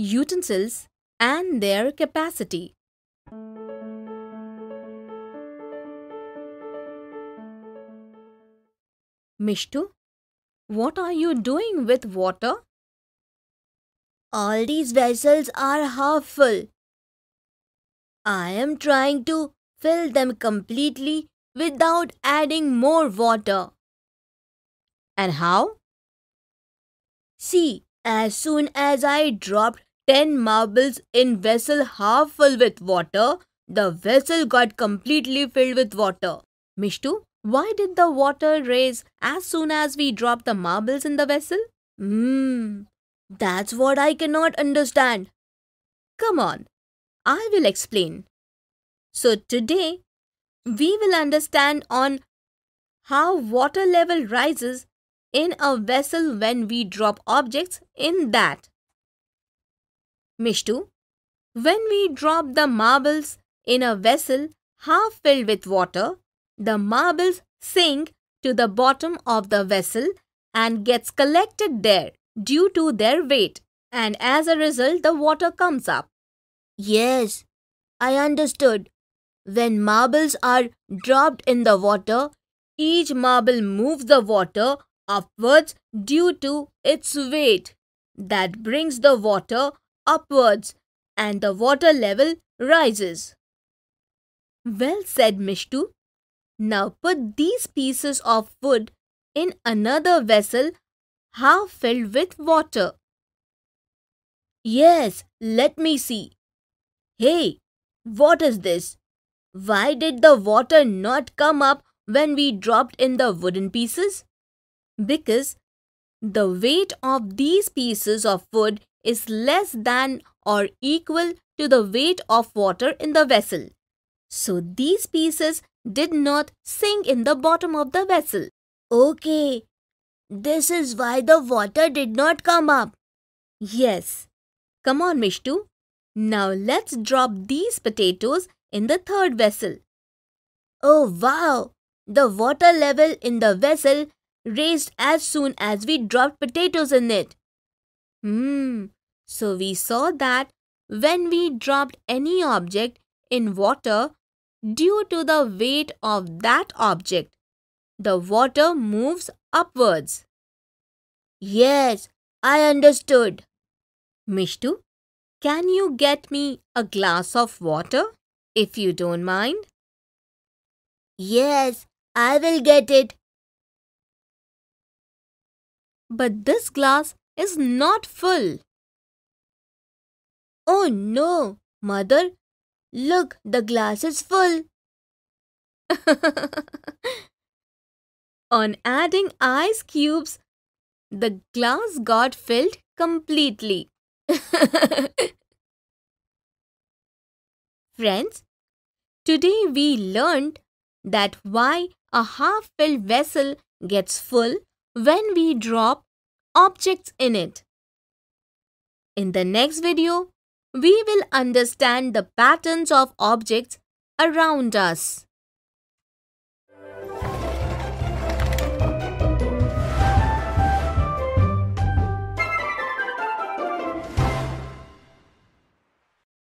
utensils and their capacity. Mishtu, what are you doing with water? All these vessels are half full. I am trying to fill them completely without adding more water. And how? See, as soon as I dropped 10 marbles in vessel half full with water, the vessel got completely filled with water. Mishtu, why did the water raise as soon as we dropped the marbles in the vessel? Hmm, that's what I cannot understand. Come on, I will explain. So today, we will understand on how water level rises in a vessel when we drop objects in that. Mishtu, when we drop the marbles in a vessel half filled with water, the marbles sink to the bottom of the vessel and gets collected there due to their weight and as a result the water comes up. Yes, I understood. When marbles are dropped in the water, each marble moves the water upwards due to its weight. That brings the water upwards and the water level rises. Well said, Mishtu. Now put these pieces of wood in another vessel half filled with water. Yes, let me see. Hey, what is this? Why did the water not come up when we dropped in the wooden pieces? Because the weight of these pieces of wood is less than or equal to the weight of water in the vessel. So these pieces did not sink in the bottom of the vessel. Okay, this is why the water did not come up. Yes. Come on, Mishtu. Now let's drop these potatoes in the third vessel. Oh wow! The water level in the vessel raised as soon as we dropped potatoes in it. Hmm. So we saw that when we dropped any object in water due to the weight of that object, the water moves upwards. Yes, I understood. Mishtu, can you get me a glass of water if you don't mind? Yes, I will get it. But this glass is not full. Oh no, mother, look, the glass is full. On adding ice cubes, the glass got filled completely. Friends, today we learned that why a half-filled vessel gets full when we drop objects in it. In the next video, we will understand the patterns of objects around us.